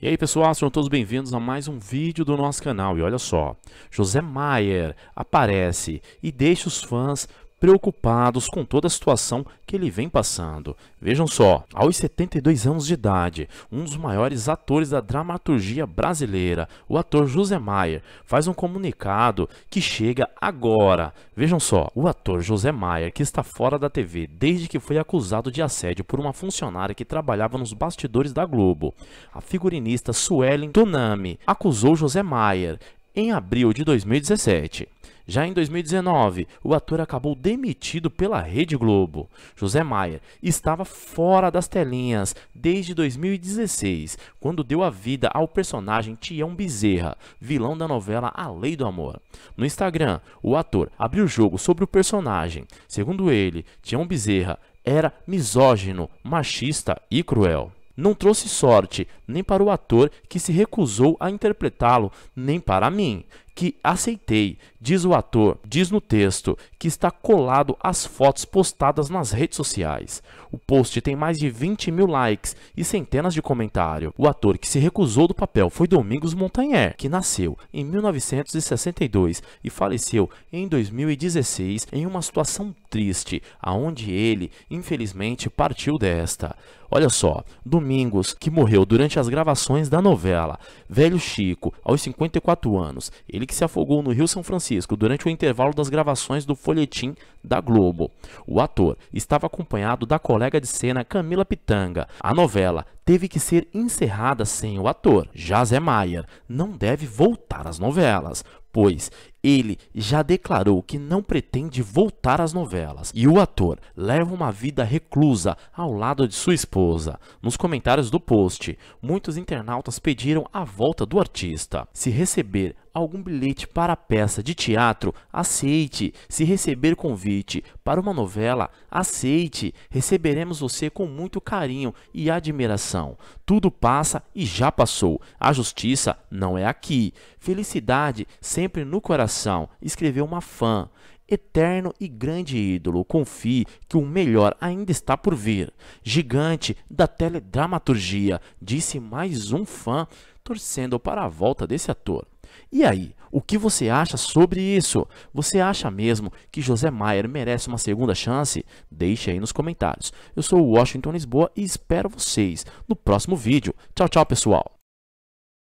E aí pessoal, sejam todos bem-vindos a mais um vídeo do nosso canal. E olha só, José Maier aparece e deixa os fãs preocupados com toda a situação que ele vem passando. Vejam só, aos 72 anos de idade, um dos maiores atores da dramaturgia brasileira, o ator José Maier, faz um comunicado que chega agora. Vejam só, o ator José Maier, que está fora da TV desde que foi acusado de assédio por uma funcionária que trabalhava nos bastidores da Globo. A figurinista Suelen Tonami acusou José Maier em abril de 2017. Já em 2019, o ator acabou demitido pela Rede Globo. José Maia estava fora das telinhas desde 2016, quando deu a vida ao personagem Tião Bezerra, vilão da novela A Lei do Amor. No Instagram, o ator abriu jogo sobre o personagem. Segundo ele, Tião Bezerra era misógino, machista e cruel não trouxe sorte nem para o ator que se recusou a interpretá-lo, nem para mim, que aceitei, diz o ator, diz no texto, que está colado às fotos postadas nas redes sociais. O post tem mais de 20 mil likes e centenas de comentários. O ator que se recusou do papel foi Domingos Montanher, que nasceu em 1962 e faleceu em 2016 em uma situação triste, aonde ele, infelizmente, partiu desta. Olha só, Domingos, que morreu durante durante as gravações da novela. Velho Chico, aos 54 anos, ele que se afogou no Rio São Francisco durante o intervalo das gravações do folhetim da Globo. O ator estava acompanhado da colega de cena Camila Pitanga. A novela teve que ser encerrada sem o ator. Jazé Maier não deve voltar às novelas, pois ele já declarou que não pretende voltar às novelas e o ator leva uma vida reclusa ao lado de sua esposa. Nos comentários do post, muitos internautas pediram a volta do artista. Se receber algum bilhete para peça de teatro, aceite. Se receber convite para uma novela, aceite. Receberemos você com muito carinho e admiração. Tudo passa e já passou. A justiça não é aqui. Felicidade sempre no coração coração, escreveu uma fã. Eterno e grande ídolo, confie que o melhor ainda está por vir. Gigante da teledramaturgia, disse mais um fã, torcendo para a volta desse ator. E aí, o que você acha sobre isso? Você acha mesmo que José Maier merece uma segunda chance? Deixe aí nos comentários. Eu sou o Washington Lisboa e espero vocês no próximo vídeo. Tchau, tchau, pessoal!